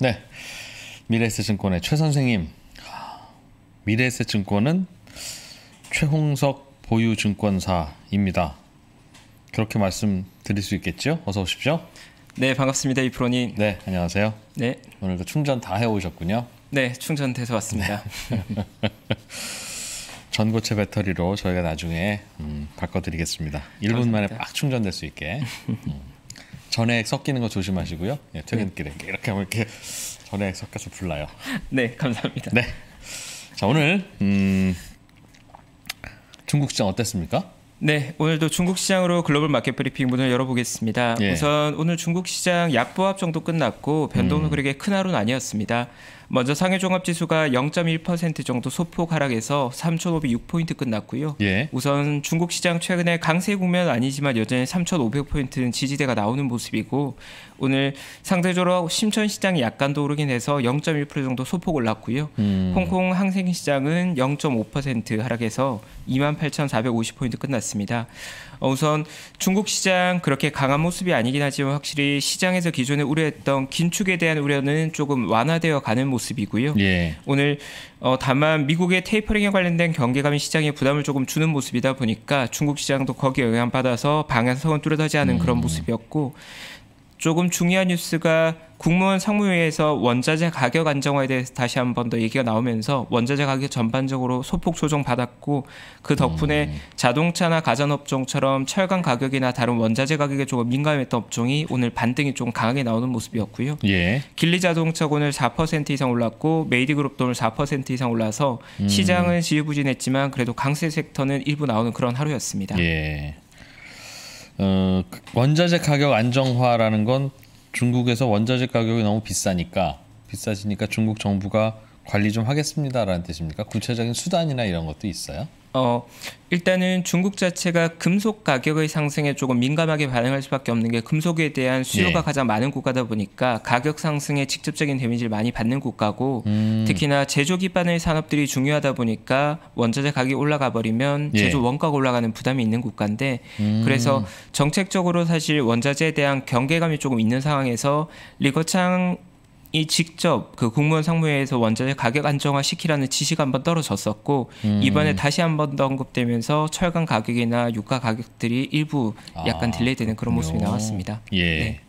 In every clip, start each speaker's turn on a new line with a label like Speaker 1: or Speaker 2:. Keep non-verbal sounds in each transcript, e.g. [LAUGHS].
Speaker 1: 네. 미래에셋증권의 최 선생님. 미래에셋증권은 최홍석 보유증권사입니다. 그렇게 말씀드릴 수 있겠죠? 어서 오십시오. 네, 반갑습니다. 이 프로님. 네, 안녕하세요. 네. 오늘도 충전 다 해오셨군요.
Speaker 2: 네, 충전돼서 왔습니다. 네.
Speaker 1: [LAUGHS] 전고체 배터리로 저희가 나중에 음, 바꿔드리겠습니다. 1분 만에 빡 충전될 수 있게. 음. 전액 섞이는 거 조심하시고요. 예, 퇴근길에 네. 이렇게 하면 이렇게 전액 섞여서 불나요. 네, 감사합니다. 네. 자, 오늘 음, 중국 시장 어땠습니까? 네, 오늘도 중국 시장으로 글로벌 마켓
Speaker 2: 브리핑 문을 열어보겠습니다. 예. 우선 오늘 중국 시장 약보합 정도 끝났고 변동은 음. 그렇게 큰 하루는 아니었습니다. 먼저 상해 종합 지수가 0.1% 정도 소폭 하락해서 3,506포인트 끝났고요. 예. 우선 중국 시장 최근에 강세 국면 아니지만 여전히 3,500포인트는 지지대가 나오는 모습이고 오늘 상대적으로 심천 시장이 약간 더 오르긴 해서 0.1% 정도 소폭 올랐고요. 음. 홍콩 항생 시장은 0.5% 하락해서 28,450포인트 끝났습니다. 우선 중국 시장 그렇게 강한 모습이 아니긴 하지만 확실히 시장에서 기존에 우려했던 긴축에 대한 우려는 조금 완화되어 가는 모습 입니다 모습이고요. 예. 오늘 어, 다만 미국의 테이퍼링에 관련된 경계감이 시장에 부담을 조금 주는 모습이다 보니까 중국 시장도 거기에 영향받아서 방향성은 뚜렷하지 않은 음. 그런 모습이었고 조금 중요한 뉴스가 국무원 상무회에서 원자재 가격 안정화에 대해서 다시 한번 더 얘기가 나오면서 원자재 가격 전반적으로 소폭 조정받았고 그 덕분에 음. 자동차나 가전업종처럼 철강 가격이나 다른 원자재 가격에 조금 민감했던 업종이 오늘 반등이 좀 강하게 나오는 모습이었고요. 예. 길리자동차가 오늘 4% 이상 올랐고 메이디그룹도 오늘 4% 이상 올라서 음. 시장은 지지부진했지만
Speaker 1: 그래도 강세 섹터는 일부 나오는 그런 하루였습니다. 예. 어, 그 원자재 가격 안정화라는 건 중국에서 원자재 가격이 너무 비싸니까 비싸지니까 중국 정부가 관리 좀 하겠습니다라는 뜻입니까? 구체적인 수단이나 이런 것도 있어요? 어, 일단은 중국 자체가 금속 가격의 상승에 조금 민감하게
Speaker 2: 반응할 수밖에 없는 게 금속에 대한 수요가 예. 가장 많은 국가다 보니까 가격 상승에 직접적인 데미지를 많이 받는 국가고 음. 특히나 제조 기반의 산업들이 중요하다 보니까 원자재 가격이 올라가 버리면 예. 제조 원가가 올라가는 부담이 있는 국가인데 음. 그래서 정책적으로 사실 원자재에 대한 경계감이 조금 있는 상황에서 리거창 이 직접 그 국무원 상무회에서 원자재 가격 안정화 시키라는 지시가 한번 떨어졌었고 음. 이번에 다시 한번더 언급되면서 철강 가격이나 유가 가격들이 일부 약간 아, 딜레이되는 그런 모습이 나왔습니다.
Speaker 1: 예. 네.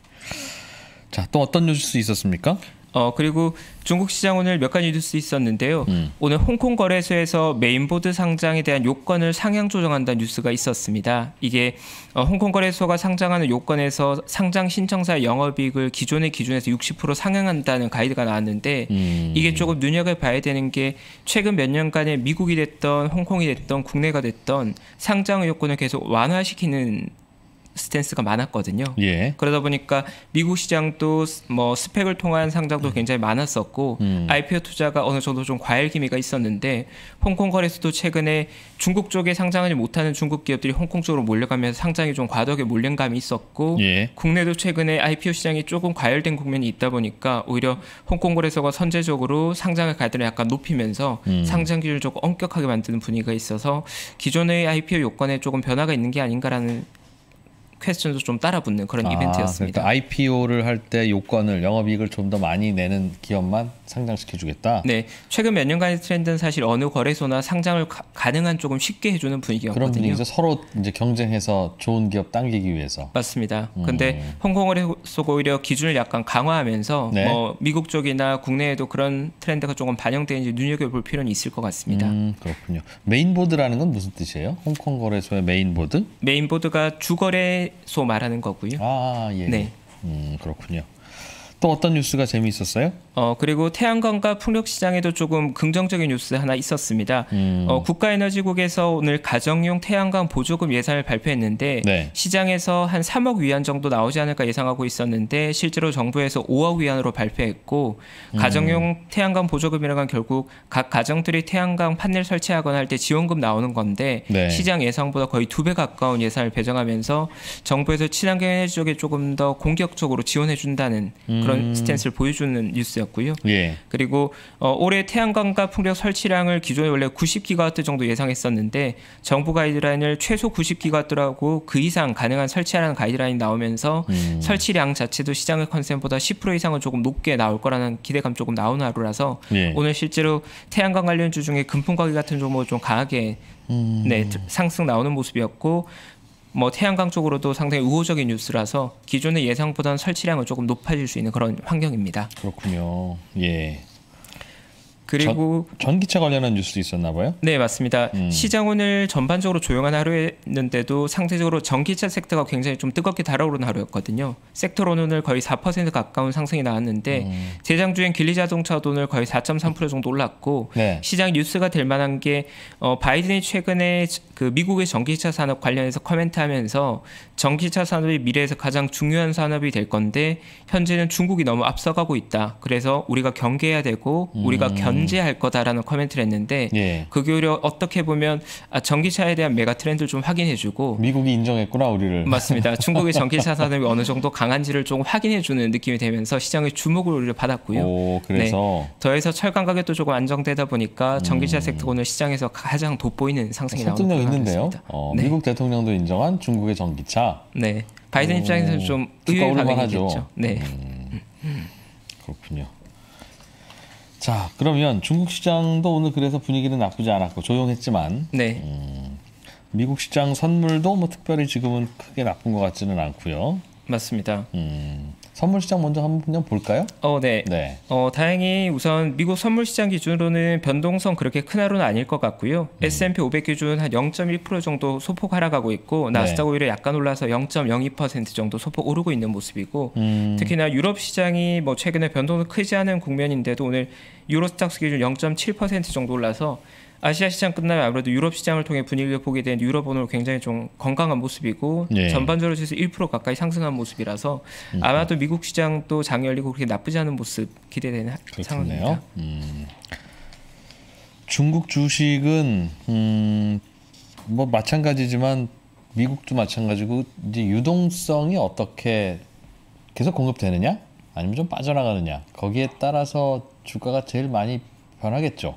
Speaker 1: 자, 또 어떤 뉴스 있었습니까?
Speaker 2: 어 그리고 중국 시장 오늘 몇 가지 뉴스 있었는데요. 음. 오늘 홍콩 거래소에서 메인보드 상장에 대한 요건을 상향 조정한다는 뉴스가 있었습니다. 이게 어, 홍콩 거래소가 상장하는 요건에서 상장 신청사의 영업이익을 기존의 기준에서 60% 상향한다는 가이드가 나왔는데 음. 이게 조금 눈여겨봐야 되는 게 최근 몇년간에 미국이 됐던 홍콩이 됐던 국내가 됐던 상장 요건을 계속 완화시키는 스탠스가 많았거든요. 예. 그러다 보니까 미국 시장도 뭐 스펙을 통한 상장도 굉장히 많았었고 음. IPO 투자가 어느 정도 좀 과열 기미가 있었는데 홍콩 거래소도 최근에 중국 쪽에 상장하지 못하는 중국 기업들이 홍콩 쪽으로 몰려가면서 상장이 좀 과도하게 몰린감이 있었고 예. 국내도 최근에 IPO 시장이 조금 과열된 국면이 있다 보니까 오히려 홍콩 거래소가 선제적으로 상장을 가이드를 약간 높이면서 음. 상장 기준을 조금 엄격하게 만드는 분위기가 있어서 기존의 IPO 요건에 조금 변화가 있는 게 아닌가라는 퀘스천도 좀 따라 붙는 그런 아, 이벤트였습니다. 그러니까
Speaker 1: IPO를 할 때 요건을 영업이익을 좀 더 많이 내는 기업만 상장시켜주겠다.
Speaker 2: 네, 최근 몇 년간의 트렌드는 사실 어느 거래소나 상장을 가, 능한 조금 쉽게 해주는 분위기였거든요. 그런
Speaker 1: 분위서로 이제 경쟁해서 좋은 기업 당기기 위해서.
Speaker 2: 맞습니다. 음. 근데 홍콩 거래소 오히려 기준을 약간 강화하면서 네. 뭐 미국 쪽이나 국내에도 그런 트렌드가 조금 반영되는지 눈여겨볼 필요는 있을 것 같습니다.
Speaker 1: 음, 그렇군요. 메인보드라는 건 무슨 뜻이에요? 홍콩 거래소의 메인보드? 메인보드가 주거래 소 말하는 거고요. 아 예. 네. 음 그렇군요. 또 어떤 뉴스가 재미있었어요?
Speaker 2: 어, 그리고 태양광과 풍력 시장에도 조금 긍정적인 뉴스 하나 있었습니다. 음. 어, 국가에너지국에서 오늘 가정용 태양광 보조금 예산을 발표했는데 네. 시장에서 한 3억 위안 정도 나오지 않을까 예상하고 있었는데 실제로 정부에서 5억 위안으로 발표했고 음. 가정용 태양광 보조금이라는 건 결국 각 가정들이 태양광 판넬 설치하거나 할 때 지원금 나오는 건데 네. 시장 예상보다 거의 두 배 가까운 예산을 배정하면서 정부에서 친환경 에너지 쪽에 조금 더 공격적으로 지원해 준다는 그런 음. 스탠스를 보여주는 뉴스였 있었고요. 예. 그리고 어, 올해 태양광과 풍력 설치량을 기존에 원래 90기가와트 정도 예상했었는데 정부 가이드라인을 최소 90기가와트라고 그 이상 가능한 설치하라는 가이드라인이 나오면서 음. 설치량 자체도 시장의 컨셉보다 10% 이상은 조금 높게 나올 거라는 기대감 조금 나오는 하루라서 예. 오늘 실제로 태양광 관련주 중에 금품과기 같은 종목 좀 강하게 음. 네, 상승 나오는 모습이었고 뭐 태양광 쪽으로도 상당히 우호적인 뉴스라서 기존의 예상보다는 설치량은 조금 높아질 수 있는 그런 환경입니다.
Speaker 1: 그렇군요. 예. 그리고 전, 기차 관련한 뉴스도 있었나 봐요.
Speaker 2: 네, 맞습니다. 음. 시장 오늘 전반적으로 조용한 하루였는데도 상대적으로 전기차 섹터가 굉장히 좀 뜨겁게 달아오른 하루였거든요. 섹터론는 오늘 거의 4% 가까운 상승이 나왔는데 음. 재장주행 길리자동차도 오늘 거의 4.3% 정도 올랐고 네. 시장 뉴스가 될 만한 게 어, 바이든이 최근에 그 미국의 전기차 산업 관련해서 커멘트하면서 전기차 산업이 미래에서 가장 중요한 산업이 될 건데 현재는 중국이 너무 앞서가고 있다. 그래서 우리가 경계해야 되고 우리가 음. 견 존재할 거다라는 코멘트를 했는데 예. 그 교류 어떻게 보면 아, 전기차에 대한 메가 트렌드를 좀 확인해주고 미국이 인정했구나 우리를 맞습니다. [LAUGHS] 중국의 전기차 산업이 어느 정도 강한지를 조 확인해주는 느낌이 되면서 시장의 주목을 오히려 받았고요.
Speaker 1: 오, 그래서 네.
Speaker 2: 더해서 철강 가격도 조금 안정되다 보니까 전기차 음. 섹터 오늘 시장에서 가장 돋보이는 상승이 나오는 것 같습니다. 어, 네.
Speaker 1: 미국 대통령도 인정한 중국의 전기차. 네. 바이든 입장에서는 좀 의외의 반응이겠죠. 네. 음, 음. 그렇군요. 자, 그러면 중국 시장도 오늘 그래서 분위기는 나쁘지 않았고 조용했지만 네. 음, 미국 시장 선물도 뭐 특별히 지금은 크게 나쁜 것 같지는 않고요. 맞습니다. 음, 선물 시장 먼저 한번 그냥 볼까요? 어, 네. 네.
Speaker 2: 어, 다행히 우선 미국 선물 시장 기준으로는 변동성 그렇게 큰 하루는 아닐 것 같고요. 음. S&P 500 기준 한0.1% 정도 소폭 하락하고 있고 네. 나스닥 오히려 약간 올라서 0.02% 정도 소폭 오르고 있는 모습이고 음. 특히나 유럽 시장이 뭐 최근에 변동도 크지 않은 국면인데도 오늘 유로스탁스 기준 0.7% 정도 올라서 아시아 시장 끝나면 아무래도 유럽 시장을 통해 분위기를 보게 된 유럽 오늘 굉장히 좀 건강한 모습이고 예. 전반적으로 지수 1% 가까이 상승한 모습이라서 음. 아마도 미국 시장도 장이 열리고 그렇게 나쁘지 않은 모습 기대되는
Speaker 1: 그렇겠네요. 상황입니다. 음. 중국 주식은 음, 뭐 마찬가지지만 미국도 마찬가지고 이제 유동성이 어떻게 계속 공급되느냐 아니면 좀 빠져나가느냐 거기에 따라서 주가가 제일 많이 변하겠죠.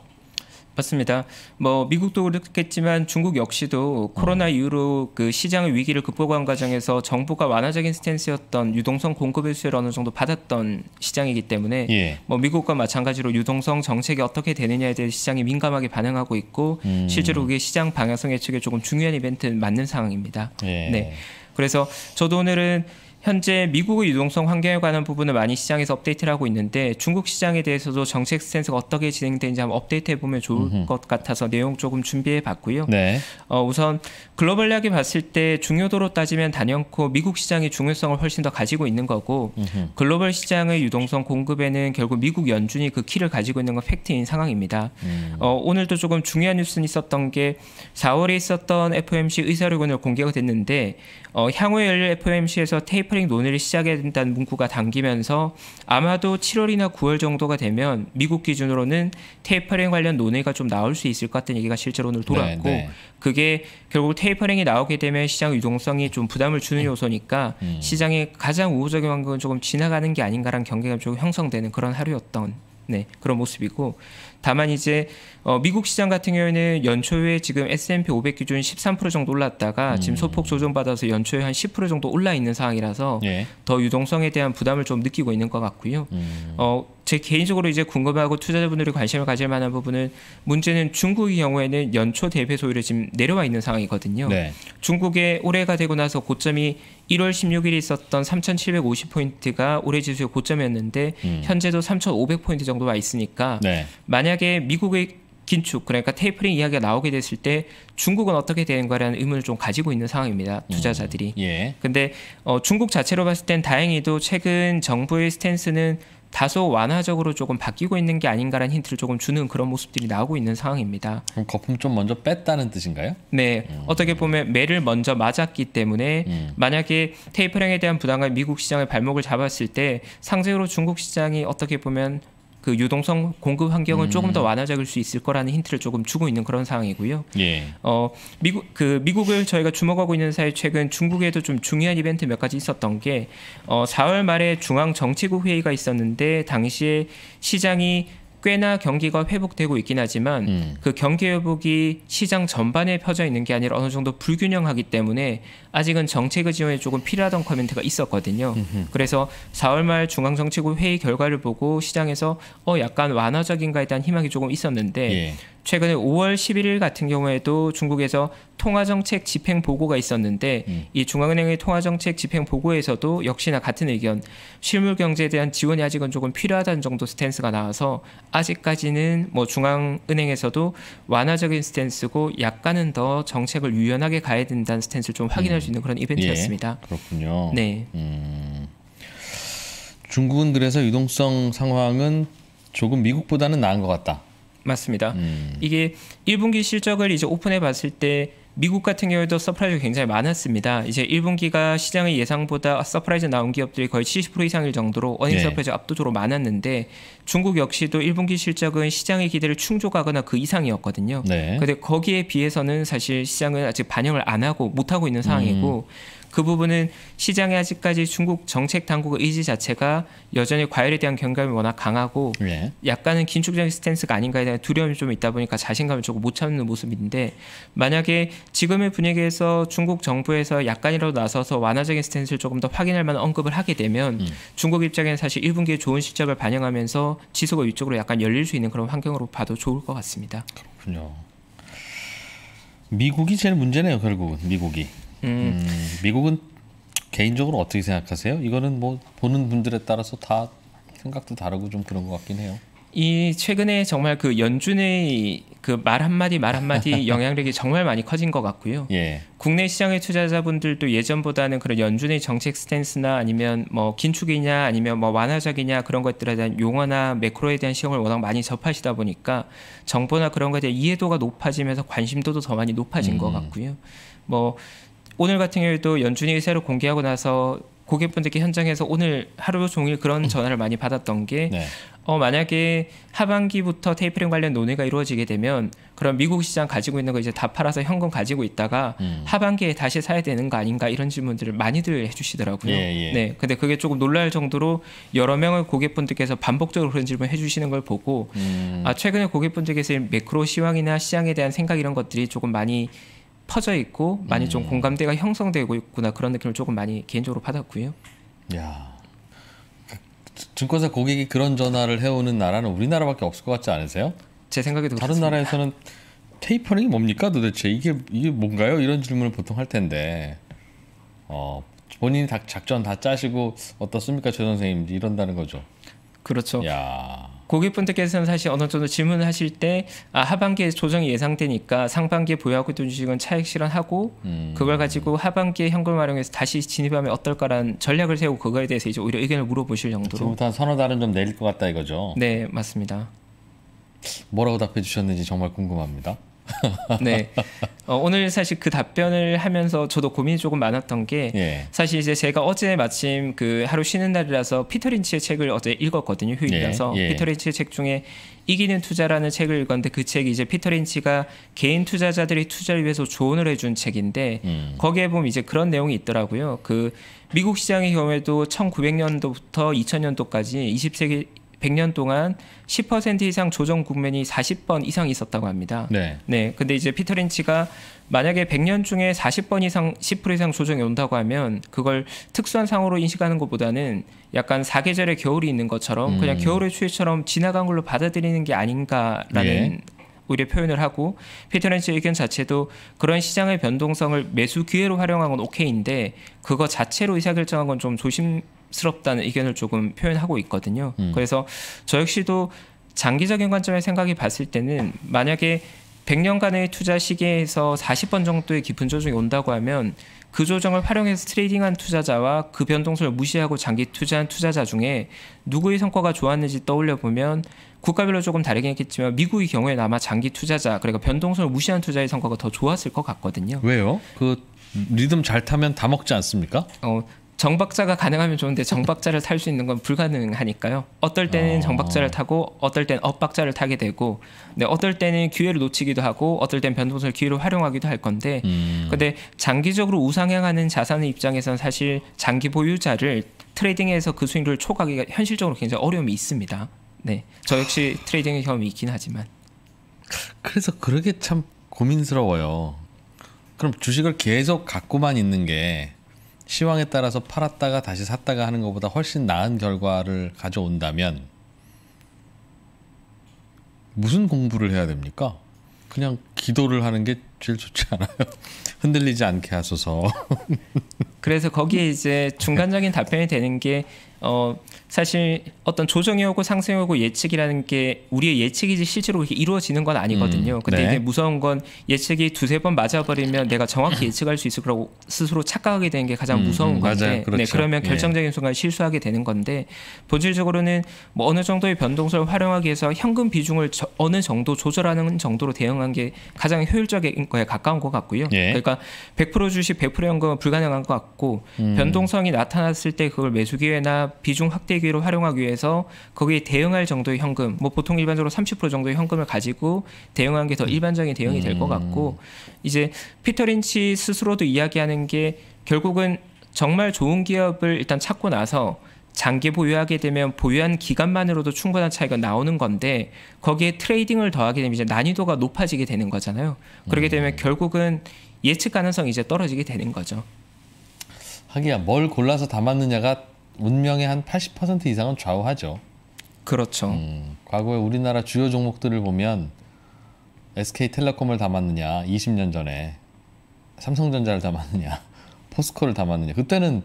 Speaker 2: 맞습니다. 뭐 미국도 그렇겠지만 중국 역시도 코로나 음. 이후로 그 시장의 위기를 극복한 과정에서 정부가 완화적인 스탠스였던 유동성 공급의 수혜를 어느 정도 받았던 시장이기 때문에 예. 뭐 미국과 마찬가지로 유동성 정책이 어떻게 되느냐에 대해 시장이 민감하게 반응하고 있고 음. 실제로 그게 시장 방향성 예측에 조금 중요한 이벤트 맞는 상황입니다. 예. 네. 그래서 저도 오늘은 현재 미국의 유동성 환경에 관한 부분을 많이 시장에서 업데이트를 하고 있는데 중국 시장에 대해서도 정책 스탠스가 어떻게 진행되는지 한번 업데이트해 보면 좋을 음흠. 것 같아서 내용 조금 준비해 봤고요. 네. 어, 우선 글로벌하게 봤을 때 중요도로 따지면 단연코 미국 시장의 중요성을 훨씬 더 가지고 있는 거고 음흠. 글로벌 시장의 유동성 공급에는 결국 미국 연준이 그 키를 가지고 있는 건 팩트인 상황입니다. 음. 어, 오늘도 조금 중요한 뉴스는 있었던 게 4월에 있었던 FOMC 의사료견을 공개가 됐는데 어, 향후에 열릴 FOMC에서 테이프 테이퍼링 논의를 시작해야 된다는 문구가 담기면서 아마도 7월이나 9월 정도가 되면 미국 기준으로는 테이퍼링 관련 논의가 좀 나올 수 있을 것 같은 얘기가 실제로 오늘 네, 돌아왔고 네, 네. 그게 결국 테이퍼링이 나오게 되면 시장 유동성이 좀 부담을 주는 음. 요소니까 음. 시장의 가장 우호적인 환경은 조금 지나가는 게 아닌가라는 경계감이 조금 형성되는 그런 하루였던 네, 그런 모습이고 다만 이제 어, 미국 시장 같은 경우에는 연초에 지금 S&P 500 기준 13% 정도 올랐다가 음. 지금 소폭 조정받아서 연초에 한 10% 정도 올라 있는 상황이라서 예. 더 유동성에 대한 부담을 좀 느끼고 있는 것 같고요. 음. 어, 제 개인적으로 이제 궁금하고 투자자분들이 관심을 가질 만한 부분은 문제는 중국의 경우에는 연초 대비 소율이 지금 내려와 있는 상황이거든요. 네. 중국의 올해가 되고 나서 고점이 1월 16일에 있었던 3,750포인트가 올해 지수의 고점이었는데 음. 현재도 3,500포인트 정도 와 있으니까 네. 만약에 미국의 긴축 그러니까 테이퍼링 이야기가 나오게 됐을 때 중국은 어떻게 되는가라는 의문을 좀 가지고 있는 상황입니다 음, 투자자들이. 음, 예. 근데 어, 중국 자체로 봤을 땐 다행히도 최근 정부의 스탠스는 다소 완화적으로 조금 바뀌고 있는 게 아닌가라는 힌트를 조금 주는 그런 모습들이 나오고 있는 상황입니다. 그럼 거품 좀 먼저 뺐다는 뜻인가요? 네. 음. 어떻게 보면 매를 먼저 맞았기 때문에 음. 만약에 테이퍼링에 대한 부담감이 미국 시장의 발목을 잡았을 때 상대로 중국 시장이 어떻게 보면 그 유동성 공급 환경을 음. 조금 더 음. 완화적일 수 있을 거라는 힌트를 조금 주고 있는 그런 상황이고요. 예. 어 미국 그 미국을 저희가 주목하고 있는 사이 최근 중국에도 좀 중요한 이벤트 몇 가지 있었던 게 어, 4월 말에 중앙 정치국 회의가 있었는데 당시에 시장이 꽤나 경기가 회복되고 있긴 하지만 음. 그 경기 회복이 시장 전반에 펴져 있는 게 아니라 어느 정도 불균형하기 때문에 아직은 정책의 지원이 조금 필요하던 커멘트가 있었거든요. 음흠. 그래서 4월 말중앙정책국 회의 결과를 보고 시장에서 어 약간 완화적인가에 대한 희망이 조금 있었는데 예. 최근에 5월 11일 같은 경우에도 중국에서 통화정책 집행 보고가 있었는데 음. 이 중앙은행의 통화정책 집행 보고에서도 역시나 같은 의견 실물 경제에 대한 지원이 아직은 조금 필요하다는 정도 스탠스가 나와서 아직까지는 뭐 중앙은행에서도 완화적인 스탠스고 약간은 더 정책을 유연하게 가야 된다는 스탠스를 좀 확인할 음. 수 있는 그런 이벤트였습니다. 예, 그렇군요.
Speaker 1: 네. 음, 중국은 그래서 유동성 상황은 조금 미국보다는 나은 것 같다. 맞습니다. 음. 이게 1분기 실적을 이제
Speaker 2: 오픈해 봤을 때 미국 같은 경우에도 서프라이즈가 굉장히 많았습니다. 이제 1분기가 시장의 예상보다 서프라이즈 나온 기업들이 거의 70% 이상일 정도로 어닝 예. 서프라이즈가 압도적으로 많았는데 중국 역시도 1분기 실적은 시장의 기대를 충족하거나 그 이상이었거든요. 네. 근데 거기에 비해서는 사실 시장은 아직 반영을 안 하고 못 하고 있는 상황이고 음. 그 부분은 시장에 아직까지 중국 정책 당국의 의지 자체가 여전히 과열에 대한 경감이 워낙 강하고 네. 약간은 긴축적인 스탠스가 아닌가에 대한 두려움이 좀 있다 보니까 자신감을 조금 못 참는 모습인데 만약에 지금의 분위기에서 중국 정부에서 약간이라도 나서서 완화적인 스탠스를 조금 더 확인할 만한 언급을 하게 되면 음. 중국 입장에는 사실 1분기에 좋은 실적을 반영하면서 지수가 위쪽으로 약간 열릴 수 있는 그런 환경으로 봐도 좋을 것 같습니다.
Speaker 1: 그렇군요. 미국이 제일 문제네요, 결국 미국이. 음. 음. 미국은 개인적으로 어떻게 생각하세요? 이거는 뭐 보는 분들에 따라서 다 생각도 다르고 좀 그런 것 같긴 해요.
Speaker 2: 이 최근에 정말 그 연준의 그 말 한마디 말 한마디 [LAUGHS] 영향력이 정말 많이 커진 것 같고요. 예. 국내 시장의 투자자분들도 예전보다는 그런 연준의 정책 스탠스나 아니면 뭐 긴축이냐 아니면 뭐 완화적이냐 그런 것들에 대한 용어나 매크로에 대한 시험을 워낙 많이 접하시다 보니까 정보나 그런 것에 대한 이해도가 높아지면서 관심도도 더 많이 높아진 음. 것 같고요. 뭐 오늘 같은 경우에도 연준이 새로 공개하고 나서 고객분들께 현장에서 오늘 하루 종일 그런 전화를 많이 받았던 게 네. 어, 만약에 하반기부터 테이프링 관련 논의가 이루어지게 되면 그럼 미국 시장 가지고 있는 거 이제 다 팔아서 현금 가지고 있다가 음. 하반기에 다시 사야 되는 거 아닌가 이런 질문들을 많이들 해주시더라고요. 예, 예. 네, 근데 그게 조금 놀랄 정도로 여러 명의 고객분들께서 반복적으로 그런 질문 해주시는 걸 보고 음. 아, 최근에 고객분들께서 매크로 시황이나 시장에 대한 생각 이런 것들이 조금 많이 퍼져 있고 많이 음. 좀 공감대가 형성되고 있구나 그런 느낌을 조금 많이 개인적으로 받았고요.
Speaker 1: 야. 증권사 고객이 그런 전화를 해오는 나라는 우리나라밖에 없을 것 같지 않으세요? 제 생각에도 다른 그렇습니다. 나라에서는 테이퍼링이 뭡니까 도대체 이게 이게 뭔가요? 이런 질문을 보통 할 텐데 어, 본인이 다 작전 다 짜시고 어떻습니까 최 선생님 이런다는 거죠. 그렇죠. 야.
Speaker 2: 고객분들께서는 사실 어느 정도 질문을 하실 때 아, 하반기에 조정이 예상되니까 상반기에 보유하고 있던 주식은 차익 실현하고 음. 그걸 가지고 하반기에 현금 활용해서 다시 진입하면 어떨까라는 전략을 세우고 그거에 대해서 이제 오히려 의견을 물어보실 정도로 지금부터 한 서너 달은 좀 내릴 것 같다 이거죠?
Speaker 1: 네 맞습니다 뭐라고 답해 주셨는지 정말 궁금합니다 [LAUGHS] 네.
Speaker 2: 어, 오늘 사실 그 답변을 하면서 저도 고민이 조금 많았던 게 예. 사실 이제 제가 어제 마침 그 하루 쉬는 날이라서 피터 린치의 책을 어제 읽었거든요. 휴일이라서 예. 예. 피터 린치의 책 중에 이기는 투자라는 책을 읽었는데 그 책이 이제 피터 린치가 개인 투자자들이 투자를 위해서 조언을 해준 책인데 음. 거기에 보면 이제 그런 내용이 있더라고요. 그 미국 시장의 경우에도 1900년도부터 2000년도까지 20세기 100년 동안 10% 이상 조정 국면이 40번 이상 있었다고 합니다. 네. 네. 근데 이제 피터 린치가 만약에 100년 중에 40번 이상 10% 이상 조정이 온다고 하면 그걸 특수한 상황으로 인식하는 것보다는 약간 사계절의 겨울이 있는 것처럼 음. 그냥 겨울의 추위처럼 지나간 걸로 받아들이는 게 아닌가라는 예. 오히려 표현을 하고 피터렌치 의견 자체도 그런 시장의 변동성을 매수 기회로 활용한 건 오케이인데 그거 자체로 의사결정한 건좀 조심 부담스럽다는 의견을 조금 표현하고 있거든요. 음. 그래서 저 역시도 장기적인 관점의 생각이 봤을 때는 만약에 100년간의 투자 시기에서 40번 정도의 깊은 조정이 온다고 하면 그 조정을 활용해서 트레이딩한 투자자와 그 변동성을 무시하고 장기 투자한 투자자 중에 누구의 성과가 좋았는지 떠올려 보면 국가별로 조금 다르긴 했겠지만 미국의 경우에 아마 장기 투자자 그러니까 변동성을 무시한 투자의 성과가 더 좋았을 것 같거든요. 왜요? 그 리듬 잘 타면 다 먹지 않습니까? 어, 정박자가 가능하면 좋은데 정박자를 탈 수 있는 건 불가능하니까요. 어떨 때는 아. 정박자를 타고 어떨 때는 엇박자를 타게 되고 네, 어떨 때는 기회를 놓치기도 하고 어떨 땐 변동성을 기회로 활용하기도 할 건데 음. 근데 장기적으로 우상향하는 자산의 입장에선 사실 장기 보유자를 트레이딩에서 그 수익률을 초과하기가 현실적으로 굉장히 어려움이 있습니다. 네. 저 역시 트레이딩의 경험이 있긴 하지만
Speaker 1: 그래서 그러게 참 고민스러워요. 그럼 주식을 계속 갖고만 있는 게 시황에 따라서 팔았다가 다시 샀다가 하는 것보다 훨씬 나은 결과를 가져온다면 무슨 공부를 해야 됩니까? 그냥 기도를 하는 게 제일 좋지 않아요? [LAUGHS] 흔들리지 않게 하소서. [LAUGHS] 그래서 거기에 이제
Speaker 2: 중간적인 답변이 되는 게 어, 사실 어떤 조정이 오고 상승이 오고 예측이라는 게 우리의 예측이지 실제로 이루어지는 건 아니거든요. 음, 근데 네. 이제 무서운 건 예측이 두세 번 맞아버리면 내가 정확히 예측할 수 있을 거라고 스스로 착각하게 되는 게 가장 음, 무서운 음, 음, 건데 그렇죠. 네, 그러면 예. 결정적인 순간 실수하게 되는 건데 본질적으로는 뭐 어느 정도의 변동성을 활용하기 위해서 현금 비중을 저, 어느 정도 조절하는 정도로 대응한 게 가장 효율적인 거에 가까운 것 같고요. 예. 그러니까 그러니까 100% 주식 100% 연금은 불가능한 것 같고 음. 변동성이 나타났을 때 그걸 매수 기회나 비중 확대 기회로 활용하기 위해서 거기에 대응할 정도의 현금, 뭐 보통 일반적으로 30% 정도의 현금을 가지고 대응하는게더 음. 일반적인 대응이 될 것 같고 음. 이제 피터 린치 스스로도 이야기하는 게 결국은 정말 좋은 기업을 일단 찾고 나서 장기 보유하게 되면 보유한 기간만으로도 충분한 차이가 나오는 건데 거기에 트레이딩을 더하게 되면 이제 난이도가 높아지게 되는 거잖아요. 그렇게 음. 되면
Speaker 1: 결국은 예측 가능성이 이제 떨어지게 되는 거죠. 하기야 뭘 골라서 담았느냐가 운명의 한 80% 이상은 좌우하죠. 그렇죠. 음, 과거에 우리나라 주요 종목들을 보면 SK텔레콤을 담았느냐 20년 전에 삼성전자를 담았느냐 [LAUGHS] 포스코를 담았느냐 그때는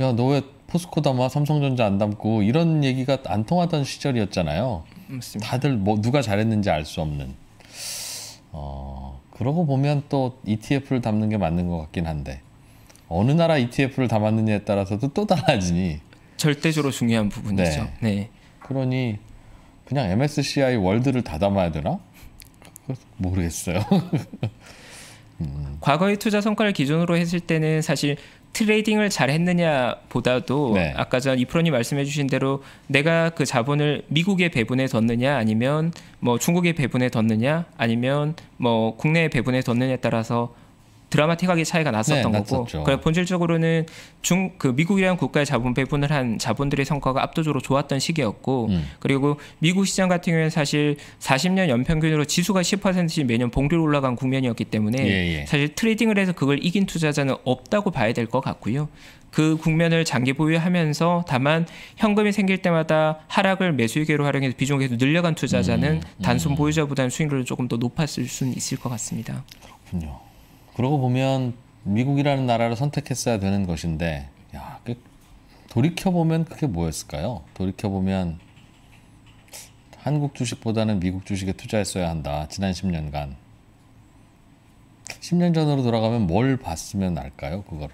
Speaker 1: 야 너 왜 포스코 담아 삼성전자 안 담고 이런 얘기가 안 통하던 시절이었잖아요. 맞습니다. 다들 뭐 누가 잘했는지 알 수 없는. 어, 그러고 보면 또 ETF를 담는 게 맞는 것 같긴 한데 어느 나라 ETF를 담았느냐에 따라서도 또 달라지니 절대적으로 중요한 부분이죠. 네. 네. 그러니 그냥 MSCI 월드를 다 담아야 되나? 모르겠어요.
Speaker 2: [LAUGHS] 음. 과거의 투자 성과를 기준으로 했을 때는 사실 트레이딩을 잘 했느냐 보다도 네. 아까 전 이프로님 말씀해 주신 대로 내가 그 자본을 미국에 배분해 뒀느냐 아니면 뭐 중국에 배분해 뒀느냐 아니면 뭐 국내에 배분해 뒀느냐에 따라서 드라마틱하게 차이가 났었던 네, 거고 그러니까 본질적으로는 중 그 미국이라는 국가의 자본 배분을 한 자본들의 성과가 압도적으로 좋았던 시기였고 음. 그리고 미국 시장 같은 경우에는 사실 40년 연평균으로 지수가 10%씩 매년 봉기로 올라간 국면이었기 때문에 예, 예. 사실 트레이딩을 해서 그걸 이긴 투자자는 없다고 봐야 될 것 같고요. 그 국면을 장기 보유하면서 다만 현금이 생길 때마다 하락을 매수익으로 활용해서 비중을 계속
Speaker 1: 늘려간 투자자는 음, 음. 단순 보유자보다는 수익률이 조금 더 높았을 수는 있을 것 같습니다. 그렇군요. 그러고 보면 미국이라는 나라를 선택했어야 되는 것인데 야, 그 돌이켜 보면 그게 뭐였을까요? 돌이켜 보면 한국 주식보다는 미국 주식에 투자했어야 한다. 지난 10년간. 10년 전으로 돌아가면 뭘 봤으면 알까요? 그거를.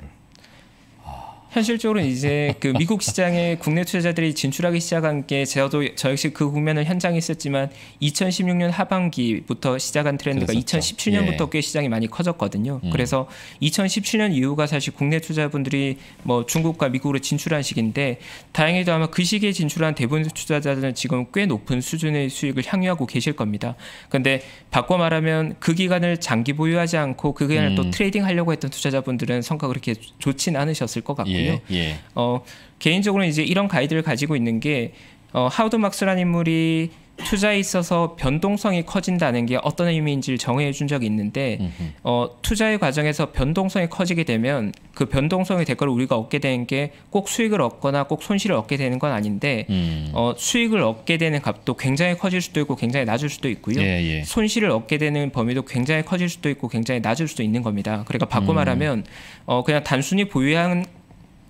Speaker 1: 현실적으로
Speaker 2: 이제 그 미국 시장에 국내 투자자들이 진출하기 시작한 게 저도 저 역시 그 국면을 현장에 있었지만 2016년 하반기부터 시작한 트렌드가 그랬었죠. 2017년부터 예. 꽤 시장이 많이 커졌거든요. 음. 그래서 2017년 이후가 사실 국내 투자분들이 뭐 중국과 미국으로 진출한 시기인데 다행히도 아마 그 시기에 진출한 대부분 투자자들은 지금 꽤 높은 수준의 수익을 향유하고 계실 겁니다. 근데 바꿔 말하면 그 기간을 장기 보유하지 않고 그 기간을 음. 또 트레이딩 하려고 했던 투자자분들은 성과가 그렇게 좋진 않으셨을 것 같고요. 예. 있는데요. 예, 예. 어, 개인적으로 이제 이런 가이드를 가지고 있는 게 어, 하우드 막스라는 인물이 투자에 있어서 변동성이 커진다는 게 어떤 의미인지를 정의해 준 적이 있는데 어, 투자의 과정에서 변동성이 커지게 되면 그 변동성의 대가를 우리가 얻게 되는 게 꼭 수익을 얻거나 꼭 손실을 얻게 되는 건 아닌데 음. 어, 수익을 얻게 되는 값도 굉장히 커질 수도 있고 굉장히 낮을 수도 있고요 예, 예. 손실을 얻게 되는 범위도 굉장히 커질 수도 있고 굉장히 낮을 수도 있는 겁니다 그러니까 바꿔 음. 말하면 어, 그냥 단순히 보유한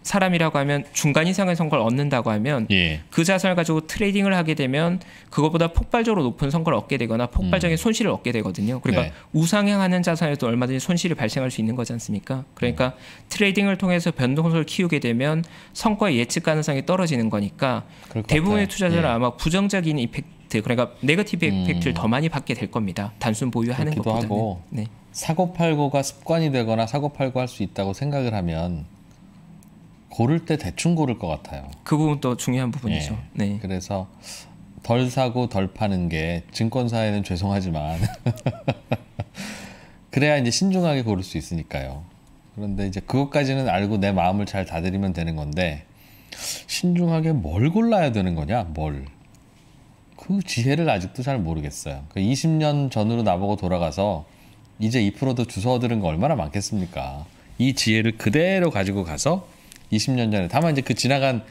Speaker 2: 사람이라고 하면 중간 이상의 성과를 얻는다고 하면 예. 그 자산을 가지고 트레이딩을 하게 되면 그것보다 폭발적으로 높은 성과를 얻게 되거나 폭발적인 음. 손실을 얻게 되거든요. 그러니까 네. 우상향하는 자산에도 얼마든지 손실이 발생할 수 있는 거지 않습니까? 그러니까 음. 트레이딩을 통해서 변동성을 키우게 되면 성과 예측 가능성이 떨어지는 거니까 대부분의 투자자는 예. 아마 부정적인 이펙트
Speaker 1: 그러니까 네거티브 음. 이펙트를 더 많이 받게 될 겁니다. 단순 보유하는 것보다는. 하고, 네. 사고 팔고가 습관이 되거나 사고 팔고 할 수 있다고 생각을 하면 고를 때 대충 고를 것 같아요. 그 부분도 중요한 부분이죠. 예. 네. 그래서 덜 사고 덜 파는 게 증권사에는 죄송하지만 [LAUGHS] 그래야 이제 신중하게 고를 수 있으니까요. 그런데 이제 그것까지는 알고 내 마음을 잘 다드리면 되는 건데 신중하게 뭘 골라야 되는 거냐? 뭘? 그 지혜를 아직도 잘 모르겠어요. 그 20년 전으로 나보고 돌아가서 이제 2%도 주워 들은 거 얼마나 많겠습니까? 이 지혜를 그대로 가지고 가서 20년 전에 다만 이제 그 지나간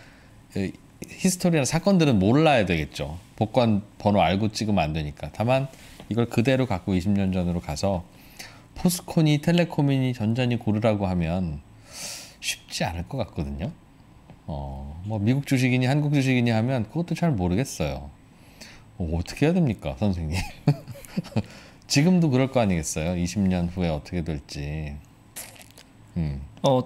Speaker 1: 히스토리나 사건들은 몰라야 되겠죠. 복권 번호 알고 찍으면 안 되니까. 다만 이걸 그대로 갖고 20년 전으로 가서 포스콘이 텔레코민이 전자니 고르라고 하면 쉽지 않을 것 같거든요. 어, 뭐 미국 주식이니 한국 주식이니 하면 그것도 잘 모르겠어요. 어, 떻게 해야 됩니까, 선생님? [LAUGHS] 지금도 그럴 거 아니겠어요? 20년 후에 어떻게 될지. 음. 어,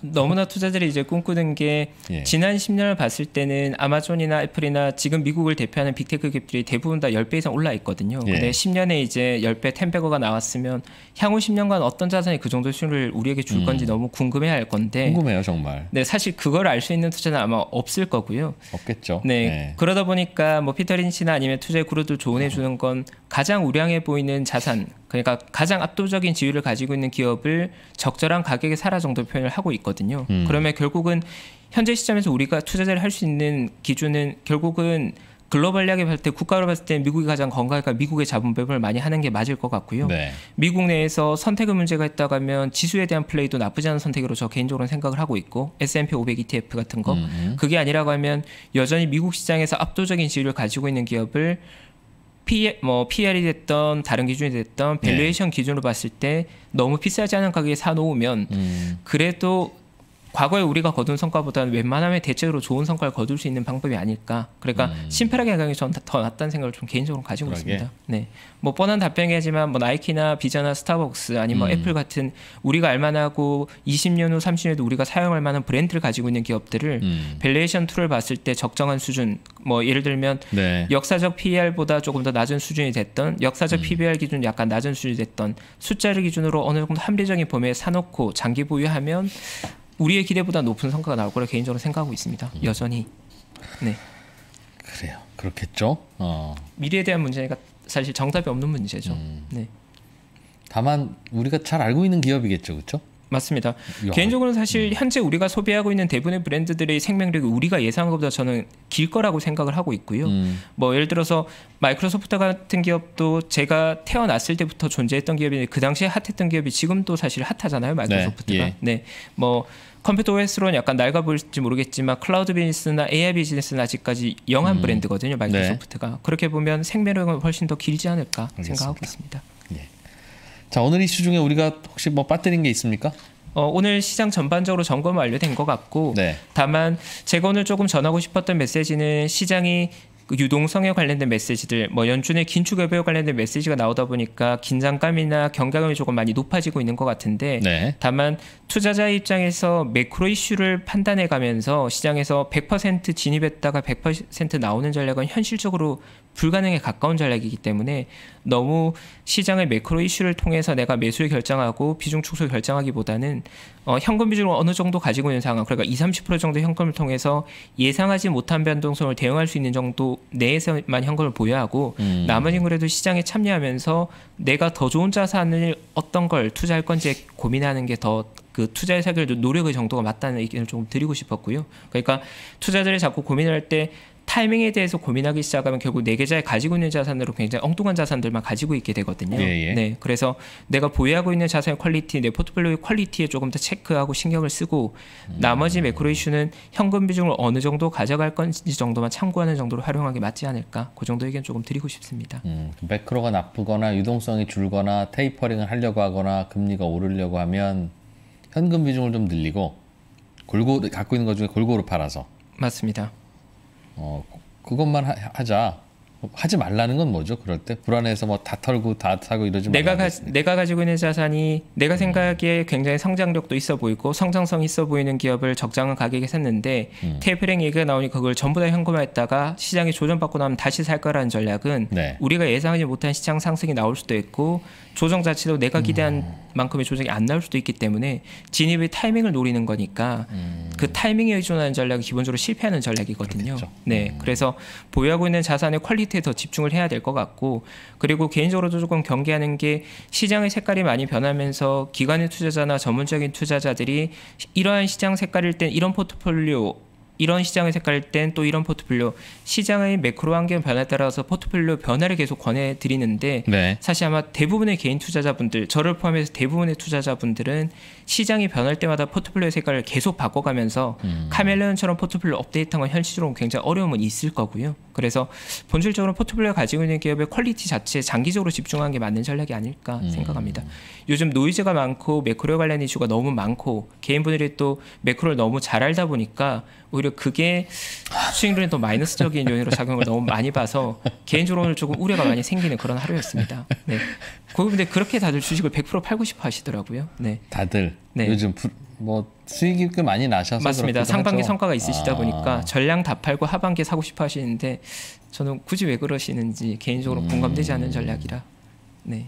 Speaker 1: 너무나 투자들이 이제 꿈꾸는 게 예.
Speaker 2: 지난 10년을 봤을 때는 아마존이나 애플이나 지금 미국을 대표하는 빅테크 기업들이 대부분 다 10배 이상 올라 있거든요. 예. 근데 10년에 이제 10배 텐베거가 나왔으면 향후 10년간 어떤 자산이 그 정도 수익을 우리에게 줄 음. 건지 너무 궁금해 할 건데
Speaker 1: 궁금해요, 정말.
Speaker 2: 네, 사실 그걸 알 수 있는 투자는 아마 없을 거고요.
Speaker 1: 없겠죠. 네. 네.
Speaker 2: 그러다 보니까 뭐 피터 린치나 아니면 투자 의 구루들 조언해 주는 건 가장 우량해 보이는 자산 그러니까 가장 압도적인 지위를 가지고 있는 기업을 적절한 가격에 사라 정도 표현을 하고 있거든요. 음. 그러면 결국은 현재 시점에서 우리가 투자를 할 수 있는 기준은 결국은 글로벌하게 봤때 국가로 봤을 때 미국이 가장 건강하니까 미국의 자본 배분을 많이 하는 게 맞을 것 같고요. 네. 미국 내에서 선택의 문제가 있다고 하면 지수에 대한 플레이도 나쁘지 않은 선택으로 저개인적으로 생각을 하고 있고 S&P 500 ETF 같은 거음 그게 아니라고 하면 여전히 미국 시장에서 압도적인 지위를 가지고 있는 기업을 P, 뭐 PR이 됐던 다른 기준이 됐던 밸류에이션 네. 기준으로 봤을 때 너무 비싸지 않은 가격에 사놓으면 음. 그래도 과거에 우리가 거둔 성과보다는 웬만하면 대체로 좋은 성과를 거둘 수 있는 방법이 아닐까. 그러니까 음. 심플하게 하강이 전더 낫다는 생각을 좀 개인적으로 가지고 그러게. 있습니다. 네, 뭐 뻔한 답변이지만 뭐 나이키나 비자나 스타벅스 아니면 뭐 음. 애플 같은 우리가 알만하고 20년 후 30년에도 우리가 사용할 만한 브랜드를 가지고 있는 기업들을 음. 밸류에이션 툴을 봤을 때 적정한 수준, 뭐 예를 들면 네. 역사적 PER보다 조금 더 낮은 수준이 됐던 역사적 음. PBR 기준 약간 낮은 수준이 됐던 숫자를 기준으로 어느 정도 합리적인 범위에 사놓고 장기 보유하면 우리의 기대보다 높은 성과가 나올 거라 개인적으로 생각하고 있습니다. 음.
Speaker 1: 여전히. 네. 그래요. 그렇겠죠. 어.
Speaker 2: 미래에 대한 문제가 사실 정답이 없는 문제죠. 음. 네. 다만 우리가 잘 알고 있는 기업이겠죠, 그렇죠? 맞습니다. 야. 개인적으로 는 사실 음. 현재 우리가 소비하고 있는 대부분의 브랜드들의 생명력이 우리가 예상한 것보다 저는 길 거라고 생각을 하고 있고요. 음. 뭐 예를 들어서 마이크로소프트 같은 기업도 제가 태어났을 때부터 존재했던 기업이 그 당시에 핫했던 기업이 지금도 사실 핫하잖아요. 마이크로소프트가. 네. 예. 네. 뭐 컴퓨터 OS로는 약간 낡아 보일지 모르겠지만 클라우드 비즈니스나 AI 비즈니스는 아직까지 영한 음. 브랜드거든요. 마이크로소프트가. 네. 그렇게 보면 생명력은 훨씬 더 길지 않을까 알겠습니다. 생각하고 있습니다. 자 오늘 이슈 중에 우리가 혹시 뭐 빠뜨린 게 있습니까? 어, 오늘 시장 전반적으로 점검 완료된 것 같고 네. 다만 제가 오늘 조금 전하고 싶었던 메시지는 시장이 그 유동성에 관련된 메시지들, 뭐 연준의 긴축 여부에 관련된 메시지가 나오다 보니까 긴장감이나 경각감이 조금 많이 높아지고 있는 것 같은데, 네. 다만 투자자 입장에서 매크로 이슈를 판단해 가면서 시장에서 100% 진입했다가 100% 나오는 전략은 현실적으로 불가능에 가까운 전략이기 때문에 너무 시장의 매크로 이슈를 통해서 내가 매수를 결정하고 비중 축소 결정하기보다는 어, 현금 비중을 어느 정도 가지고 있는 상황, 그러니까 20, 30% 정도 현금을 통해서 예상하지 못한 변동성을 대응할 수 있는 정도 내에서만 현금을 보유하고 음. 나머지 그래도 시장에 참여하면서 내가 더 좋은 자산을 어떤 걸 투자할 건지 고민하는 게 더 그 투자의 사결도 노력의 정도가 맞다는 의견을 좀 드리고 싶었고요. 그러니까 투자들이 자꾸 고민할 때 타이밍에 대해서 고민하기 시작하면 결국 내 네 계좌에 가지고 있는 자산으로 굉장히 엉뚱한 자산들만 가지고 있게 되거든요. 예, 예. 네, 그래서 내가 보유하고 있는 자산의 퀄리티, 내 포트폴리오의 퀄리티에 조금 더 체크하고 신경을 쓰고 음, 나머지 매크로 이슈는 현금 비중을 어느 정도 가져갈 건지 정도만 참고하는 정도로 활용하기 맞지 않을까? 그 정도 의견 조금 드리고 싶습니다. 음,
Speaker 1: 매크로가 나쁘거나 유동성이 줄거나 테이퍼링을 하려고 하거나 금리가 오르려고 하면 현금 비중을 좀 늘리고 골고루 갖고 있는 것 중에 골고루 팔아서 맞습니다. 어, 그것만 하, 자 하지 말라는 건 뭐죠? 그럴 때 불안해서 뭐 다 털고 다 사고 이러지 내가 가, 내가 가지고 있는 자산이 내가 음.
Speaker 2: 생각에 굉장히 성장력도 있어 보이고 성장성 있어 보이는 기업을 적당한 가격에 샀는데 음. 테이프링 얘기가 나오니 그걸 전부 다 현금화했다가 시장이 조정받고 나면 다시 살 거라는 전략은 네. 우리가 예상하지 못한 시장 상승이 나올 수도 있고 조정 자체도 내가 음. 기대한 음. 만큼의 조정이 안 나올 수도 있기 때문에 진입의 타이밍을 노리는 거니까 음. 그 타이밍에 의존하는 전략이 기본적으로 실패하는 전략이거든요. 아, 그렇겠죠. 네, 음. 그래서 보유하고 있는 자산의 퀄리티 팩트에 더 집중을 해야 될 것 같고 그리고 개인적으로도 조금 경계하는 게 시장의 색깔이 많이 변하면서 기관의 투자자나 전문적인 투자자들이 이러한 시장 색깔일 땐 이런 포트폴리오 이런 시장을 색깔 땐또 이런 포트폴리오 시장의 매크로 환경 변화에 따라서 포트폴리오 변화를 계속 권해 드리는데 네. 사실 아마 대부분의 개인 투자자분들 저를 포함해서 대부분의 투자자분들은 시장이 변할 때마다 포트폴리오 색깔을 계속 바꿔가면서 음. 카멜레온처럼 포트폴리오 업데이트한 건 현실적으로 굉장히 어려움은 있을 거고요. 그래서 본질적으로 포트폴리오 가지고 있는 기업의 퀄리티 자체에 장기적으로 집중한 게 맞는 전략이 아닐까 음. 생각합니다. 요즘 노이즈가 많고 매크로 관련 이슈가 너무 많고 개인분들이 또 매크로를 너무 잘 알다 보니까 오히려 그게 수익률에 더 마이너스적인 요인으로 작용을 너무 많이 봐서 개인적으로 오늘 조금 우려가 많이 생기는 그런 하루였습니다. 네. 거기 그 근데 그렇게 다들 주식을 100% 팔고 싶어 하시더라고요.
Speaker 1: 네. 다들 네. 요즘 부, 뭐 수익이 꽤 많이 나셔서 맞습니다. 상반기 하죠. 성과가 있으시다 아. 보니까
Speaker 2: 전량 다 팔고 하반기에 사고 싶어 하시는데 저는 굳이 왜 그러시는지 개인적으로 음. 공감되지 않는 전략이라.
Speaker 1: 네.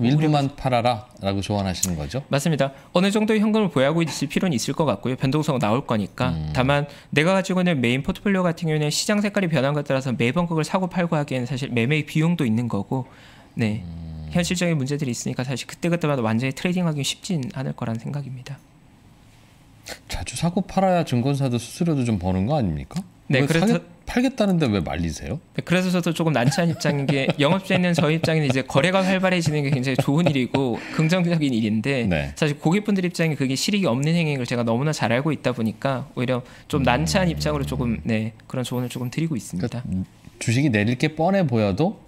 Speaker 1: 일부만 우려 팔아라라고 조언하시는
Speaker 2: 거죠? 맞습니다. 어느 정도 현금을 보유하고 있을 필요는 있을 것 같고요. 변동성 나올 거니까. 음. 다만 내가 가지고 있는 메인 포트폴리오 같은 경우는 시장 색깔이 변한 것 따라서 매번 그걸 사고 팔고 하기에는 사실 매매 비용도 있는 거고, 네 음. 현실적인 문제들이 있으니까 사실 그때 그때마다 완전히 트레이딩하기 쉽진 않을 거란 생각입니다.
Speaker 1: 자주 사고 팔아야 증권사도 수수료도 좀 버는 거 아닙니까? 네, 그래서 사기, 팔겠다는데 왜 말리세요? 네, 그래서 저도 조금 난처한
Speaker 2: 입장인 게 [LAUGHS] 영업주에 저희 입장에는 이제 거래가 활발해지는 게 굉장히 좋은 일이고 긍정적인 일인데 네. 사실 고객분들 입장에 그게 실익이 없는 행위인 제가 너무나 잘 알고 있다 보니까 오히려 좀 난처한 음... 입장으로
Speaker 1: 조금 네 그런 조언을 조금 드리고 있습니다. 그러니까 음, 주식이 내릴 게 뻔해 보여도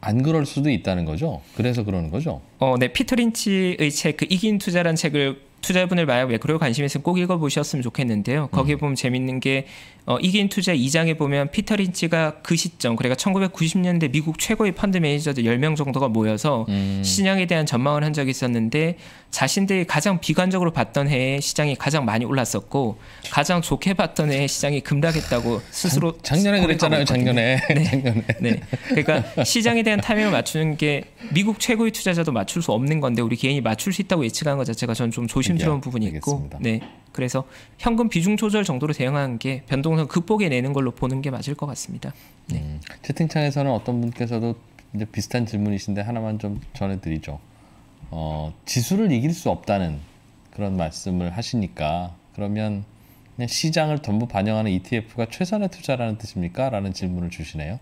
Speaker 1: 안 그럴 수도 있다는 거죠. 그래서 그러는 거죠. 어, 네 피터 린치의 책그
Speaker 2: 이긴 투자란 책을 투자분을 만약 매크로 관심 있으면 꼭 읽어보셨으면 좋겠는데요. 거기 음. 보면 음. 재밌는 게 어, 이긴 투자 2장에 보면 피터 린치가 그 시점 그러니까 1990년대 미국 최고의 펀드 매니저들 10명 정도가 모여서 음. 시장에 대한 전망을 한 적이 있었는데 자신들이 가장 비관적으로 봤던 해에 시장이 가장 많이 올랐었고 가장 좋게 봤던 해에 시장이 급락했다고 스스로 작,
Speaker 1: 작년에 그랬잖아요 작년에 네. [LAUGHS] 작년에 네.
Speaker 2: 그러니까 시장에 대한 타이밍을 맞추는 게 미국 최고의 투자자도 맞출 수 없는 건데 우리 개인이 맞출 수 있다고 예측한 것 자체가 저는 좀 조심스러운 부분이 있고 알겠습니다. 네. 그래서 현금 비중 조절 정도로 대응하는 게 변동성 극복해 내는 걸로 보는 게 맞을 것 같습니다. 네.
Speaker 1: 음, 채팅창에서는 어떤 분께서도 이제 비슷한 질문이신데 하나만 좀 전해드리죠. 어, 지수를 이길 수 없다는 그런 말씀을 하시니까 그러면 시장을 전부 반영하는 ETF가 최선의 투자라는 뜻입니까? 라는 질문을 주시네요.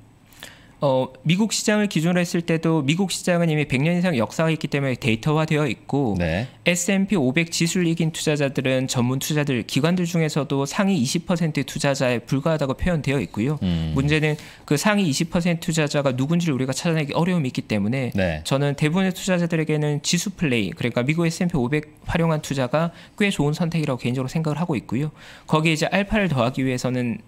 Speaker 1: 어, 미국
Speaker 2: 시장을 기준으로 했을 때도 미국 시장은 이미 100년 이상 역사가 있기 때문에 데이터화되어 있고 네. S&P 500 지수를 이긴 투자자들은 전문 투자들 기관들 중에서도 상위 20% 투자자에 불과하다고 표현되어 있고요. 음. 문제는 그 상위 20% 투자자가 누군지를 우리가 찾아내기 어려움이 있기 때문에 네. 저는 대부분의 투자자들에게는 지수 플레이 그러니까 미국 S&P 500 활용한 투자가 꽤 좋은 선택이라고 개인적으로 생각을 하고 있고요. 거기에 이제 알파를 더하기 위해서는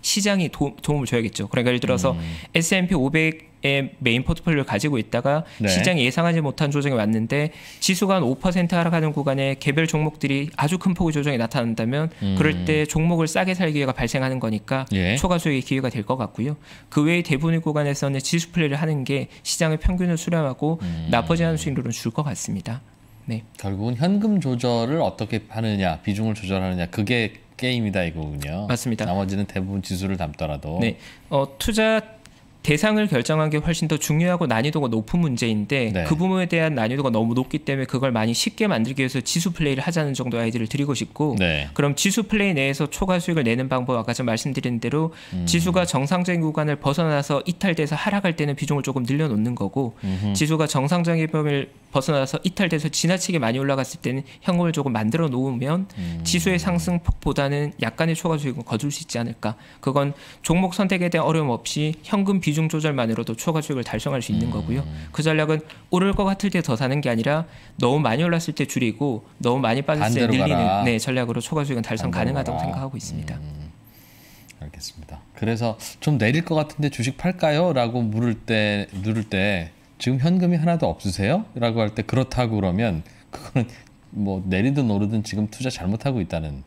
Speaker 2: 시장이 도, 움을 줘야겠죠. 그러니까 예를 들어서 음. S&P 500의 메인 포트폴리오를 가지고 있다가 네. 시장이 예상하지 못한 조정이 왔는데 지수가 한5% 하락하는 구간에 개별 종목들이 아주 큰 폭의 조정이 나타난다면 음. 그럴 때 종목을 싸게 살 기회가 발생하는 거니까 예. 초과 수익의 기회가 될 것 같고요. 그외에 대부분의 구간에서는 지수 플레이를 하는 게 시장의 평균을 수렴하고 음. 나쁘지 않은 수익률은줄 것 같습니다.
Speaker 1: 네. 결국은 현금 조절을 어떻게 하느냐, 비중을 조절하느냐 그게 게임이다 이거군요. 맞습니다. 나머지는 대부분 지수를 담더라도. 네.
Speaker 2: 어, 투자 대상을 결정한 게 훨씬 더 중요하고 난이도가 높은 문제인데 네. 그 부분에 대한 난이도가 너무 높기 때문에 그걸 많이 쉽게 만들기 위해서 지수 플레이를 하자는 정도 아이디를 드리고 싶고 네. 그럼 지수 플레이 내에서 초과 수익을 내는 방법 아까 전 말씀드린 대로 음. 지수가 정상적인 구간을 벗어나서 이탈돼서 하락할 때는 비중을 조금 늘려놓는 거고 음흠. 지수가 정상적인 범위를 벗어나서 이탈돼서 지나치게 많이 올라갔을 때는 현금을 조금 만들어 놓으면 음. 지수의 상승폭보다는 약간의 초과 수익은 거둘 수 있지 않을까 그건 종목 선택에 대한 어려움 없이 현금 비 비중 조절만으로도 초과 수익을 달성할 수 있는 거고요. 그 전략은 오를 것 같을 때 더 사는 게 아니라 너무 많이 올랐을
Speaker 1: 때 줄이고 너무 많이 빠졌을 때 늘리는 네, 전략으로 초과 수익은 달성 가능하다고 가라. 생각하고
Speaker 2: 있습니다. 음, 음,
Speaker 1: 알겠습니다. 그래서 좀 내릴 것 같은데 주식 팔까요? 라고 물을 때 누를 때 지금 현금이 하나도 없으세요? 라고 할 때 그렇다고 그러면 그거는 뭐 내리든 오르든 지금 투자 잘못하고 있다는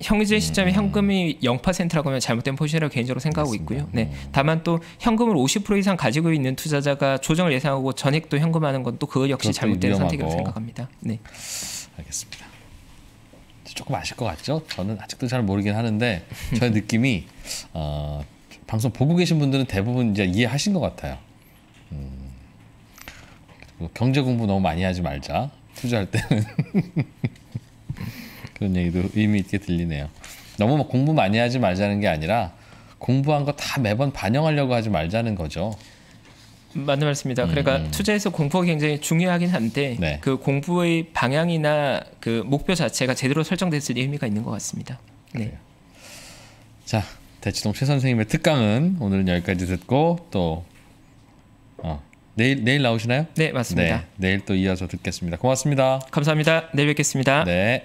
Speaker 2: 형제 음. 시점에 현금이 0%라고 하면 잘못된 포지션이라고 개인적으로 생각하고 맞습니다. 있고요. 네. 음. 다만 또 현금을 50% 이상 가지고 있는 투자자가 조정을 예상하고 전액도 현금하는 건또그 역시 잘못된 위험하고. 선택이라고 생각합니다. 네.
Speaker 1: 알겠습니다. 조금 아실 것 같죠? 저는 아직도 잘 모르긴 하는데 저의 느낌이 어, 방송 보고 계신 분들은 대부분 이제 이해하신 것 같아요. 음, 경제 공부 너무 많이 하지 말자. 투자할 때는 [LAUGHS] 그런 얘기도 의미 있게 들리네요. 너무 공부 많이 하지 말자는 게 아니라 공부한 거 다 매번 반영하려고 하지 말자는 거죠.
Speaker 2: 맞는 말씀입니다. 그러니까
Speaker 1: 음. 투자에서 공부가 굉장히 중요하긴 한데 네. 그 공부의
Speaker 2: 방향이나 그 목표 자체가 제대로 설정됐을 때 의미가 있는 것 같습니다.
Speaker 1: 네. 자 대치동 최 선생님의 특강은 오늘은 여기까지 듣고 또 어, 내일 내일 나오시나요? 네 맞습니다. 네, 내일 또 이어서 듣겠습니다. 고맙습니다. 감사합니다. 내일 뵙겠습니다. 네.